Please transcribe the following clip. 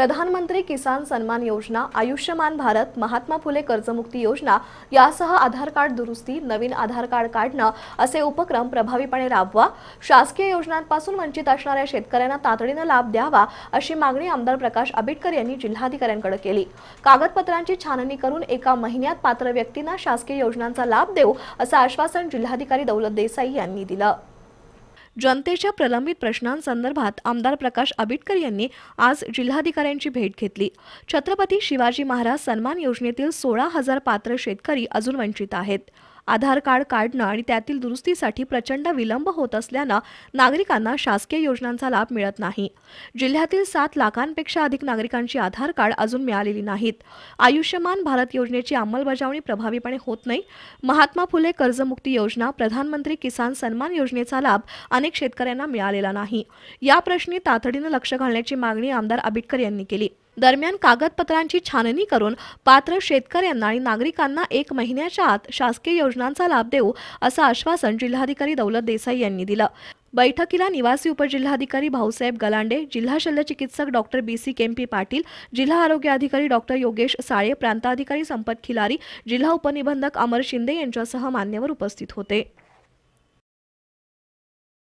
प्रधानमंत्री किसान सन्मान योजना आयुष्यमान भारत महात्मा फुले कर्जमुक्ती योजना यासह आधार कार्ड दुरुस्ती नवीन आधार कार्ड काढणं असे उपक्रम प्रभावीपणे राबवा शासकीय योजनांपासून वंचित असणाऱ्या शेतकऱ्यांना तातडीनं लाभ द्यावा अशी मागणी आमदार प्रकाश आंबेडकर यांनी जिल्हाधिकाऱ्यांकडे केली कागदपत्रांची छाननी करून एका महिन्यात पात्र व्यक्तींना शासकीय योजनांचा लाभ देऊ असं आश्वासन जिल्हाधिकारी दौलत देसाई यांनी दिलं जनतेच्या प्रलंबित प्रश्नांसंदर्भात आमदार प्रकाश आबिटकर यांनी आज जिल्हाधिकाऱ्यांची भेट घेतली छत्रपती शिवाजी महाराज सन्मान योजनेतील सोळा हजार पात्र शेतकरी अजून वंचित आहेत आधार कार्ड काढणं आणि त्यातील दुरुस्तीसाठी प्रचंड विलंब होत असल्यानं नागरिकांना शासकीय योजनांचा लाभ मिळत नाही जिल्ह्यातील सात लाखांपेक्षा अधिक नागरिकांची आधार कार्ड अजून मिळालेली नाहीत आयुष्यमान भारत योजनेची अंमलबजावणी प्रभावीपणे होत नाही महात्मा फुले कर्जमुक्ती योजना प्रधानमंत्री किसान सन्मान योजनेचा लाभ अनेक शेतकऱ्यांना मिळालेला नाही या प्रश्नी तातडीनं लक्ष घालण्याची मागणी आमदार आबिटकर यांनी केली दरम्यान कागदपत्रांची छाननी करून पात्र शेतकऱ्यांना आणि नागरिकांना एक महिन्याच्या आत शासकीय योजनांचा लाभ देऊ असं आश्वासन जिल्हाधिकारी दौलत देसाई यांनी दिलं बैठकीला निवासी उपजिल्हाधिकारी भाऊसाहेब गलांडे जिल्हा शल्य चिकित्सक doctor B C Kempi Patil जिल्हा आरोग्य अधिकारी डॉक्टर योगेश साळे प्रांताधिकारी संपत खिलारी जिल्हा उपनिबंधक अमर शिंदे यांच्यासह मान्यवर उपस्थित होते